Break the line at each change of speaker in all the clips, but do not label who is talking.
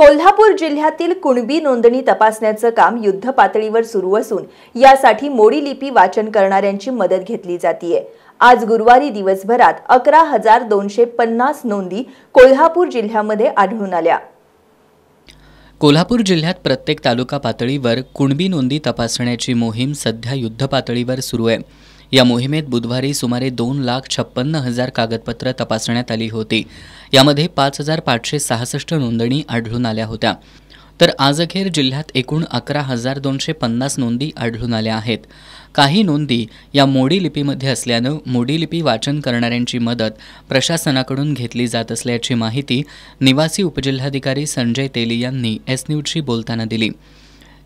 कोल्हापूर जिल्ह्यातील कुणबी नोंदणी तपासण्याचं काम युद्ध पातळीवर सुरू असून यासाठी मोडी लिपी वाचन करणाऱ्यांची मदत घेतली जातीये आज गुरुवारी दिवसभरात अकरा हजार दोनशे पन्नास नोंदी कोल्हापूर जिल्ह्यामध्ये आढळून आल्या
कोल्हापूर जिल्ह्यात प्रत्येक तालुका पातळीवर कुणबी नोंदी तपासण्याची मोहीम सध्या युद्ध पातळीवर सुरू आहे या मोहिमेत बुधवारी सुमारे दोन लाख छप्पन्न हजार कागदपत्र तपासण्यात आली होती यामध्ये पाच हजार पाचशे सहासष्ट नोंदणी आढळून आल्या होत्या तर आज अखेर जिल्ह्यात एकूण अकरा हजार दोनशे पन्नास नोंदी आढळून आल्या आहेत काही नोंदी या मोडी लिपीमध्ये असल्यानं मोडी लिपी वाचन करणाऱ्यांची मदत प्रशासनाकडून घेतली जात असल्याची माहिती निवासी उपजिल्हाधिकारी संजय तेली यांनी एस न्यूजशी बोलताना दिली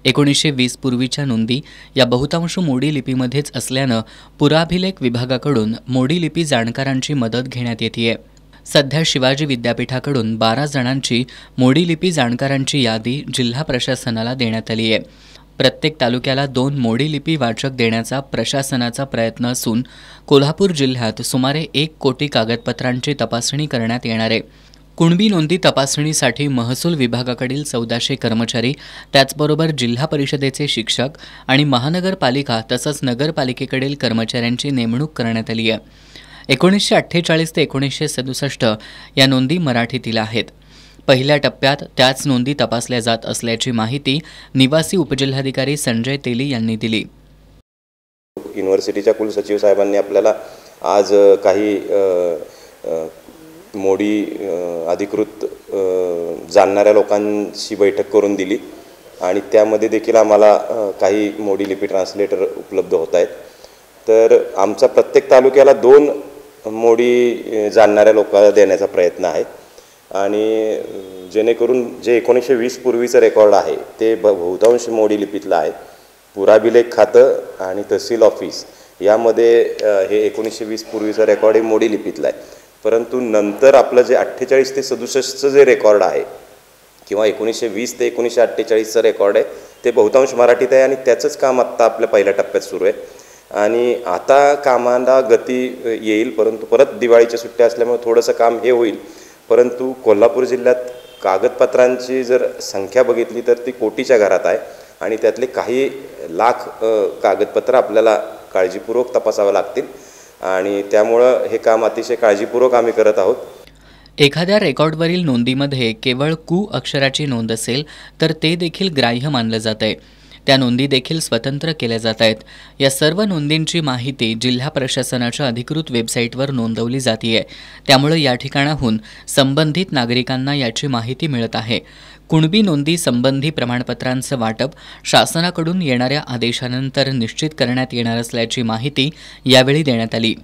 एकोणीसशे वीस पूर्वीच्या नोंदी या बहुतांश मोडी लिपीमध्येच असल्यानं पुराभिलेख विभागाकडून मोडी लिपी जाणकारांची मदत घेण्यात येते सध्या शिवाजी विद्यापीठाकडून बारा जणांची मोडी लिपी जाणकारांची यादी जिल्हा प्रशासनाला देण्यात आली आहे प्रत्येक तालुक्याला दोन मोडी लिपी वाचक देण्याचा प्रशासनाचा प्रयत्न असून कोल्हापूर जिल्ह्यात सुमारे एक कोटी कागदपत्रांची तपासणी करण्यात येणार आहे कुणबी नोंदी तपासणीसाठी महसूल विभागाकडील चौदाशे कर्मचारी त्याचबरोबर जिल्हा परिषदेचे शिक्षक आणि महानगरपालिका तसंच नगरपालिकेकडील कर्मचाऱ्यांची नेमणूक करण्यात आली आहे एकोणीसशे अठ्ठेचाळीस ते एकोणीसशे सदुसष्ट या नोंदी मराठीतील आहेत पहिल्या टप्प्यात त्याच नोंदी तपासल्या जात असल्याची माहिती निवासी उपजिल्हाधिकारी संजय तेली यांनी दिली
युनिव्हर्सिटीच्या कुलसचिव साहेबांनी आपल्याला आज काही मोडी अधिकृत जाणणाऱ्या लोकांशी बैठक करून दिली आणि त्यामध्ये देखील आम्हाला काही मोडी लिपी ट्रान्सलेटर उपलब्ध होत आहेत तर आमचा प्रत्येक तालुक्याला दोन मोडी जाणणाऱ्या लोकांना देण्याचा प्रयत्न आहे आणि जेणेकरून जे एकोणीसशे वीस पूर्वीचं रेकॉर्ड आहे ते ब बहुतांश मोडी लिपीतलं आहे पुराभिलेख खातं आणि तहसील ऑफिस यामध्ये हे एकोणीसशे वीस पूर्वीचं रेकॉर्ड हे मोडी लिपीतलं आहे परंतु नंतर आपलं जे अठ्ठेचाळीस ते सदुसष्टचं जे रेकॉर्ड आहे किंवा एकोणीसशे वीस ते एकोणीसशे अठ्ठेचाळीसचं रेकॉर्ड आहे ते बहुतांश मराठीत आहे आणि त्याचंच काम आत्ता आपल्या पहिल्या टप्प्यात सुरू आहे आणि आता कामाला गती येईल परंतु परत दिवाळीच्या सुट्ट्या असल्यामुळे थोडंसं काम हे होईल परंतु कोल्हापूर जिल्ह्यात कागदपत्रांची जर संख्या बघितली तर ती कोटीच्या घरात आहे आणि त्यातले काही लाख कागदपत्रं आपल्याला काळजीपूर्वक तपासावं लागतील आणि त्यामुळं हे काम अतिशय काळजीपूर्वक आम्ही करत आहोत
एखाद्या रेकॉर्डवरील नोंदीमध्ये केवळ कु अक्षराची नोंद असेल तर ते देखील ग्राह्य मानलं जात आहे त्या नोंदी देखील स्वतंत्र केल्या जात आहेत या सर्व नोंदींची माहिती जिल्हा प्रशासनाच्या अधिकृत वेबसाईटवर नोंदवली जाते त्यामुळे या ठिकाणाहून संबंधित नागरिकांना याची माहिती मिळत आहे कुणबी नोंदी संबंधी प्रमाणपत्रांचं वाटप शासनाकडून येणाऱ्या आदेशानंतर निश्चित करण्यात येणार असल्याची माहिती यावेळी देण्यात आली